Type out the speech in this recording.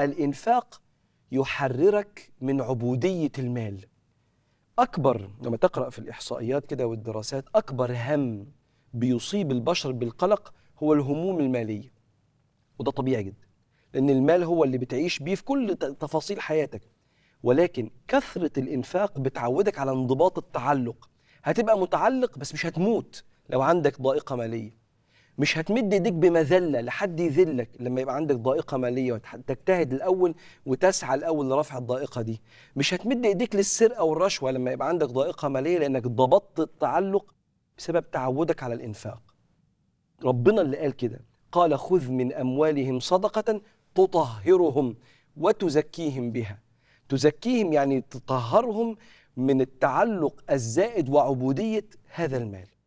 الإنفاق يحررك من عبودية المال أكبر لما تقرأ في الإحصائيات كده والدراسات أكبر هم بيصيب البشر بالقلق هو الهموم المالية وده طبيعي جدا لأن المال هو اللي بتعيش بيه في كل تفاصيل حياتك ولكن كثرة الإنفاق بتعودك على انضباط التعلق هتبقى متعلق بس مش هتموت لو عندك ضائقة مالية مش هتمد ايديك بمذله لحد يذلك لما يبقى عندك ضائقه ماليه وتجتهد الاول وتسعى الاول لرفع الضائقه دي مش هتمد ايديك للسرقه والرشوه لما يبقى عندك ضائقه ماليه لانك ضبطت التعلق بسبب تعودك على الانفاق ربنا اللي قال كده قال خذ من اموالهم صدقه تطهرهم وتزكيهم بها تزكيهم يعني تطهرهم من التعلق الزائد وعبوديه هذا المال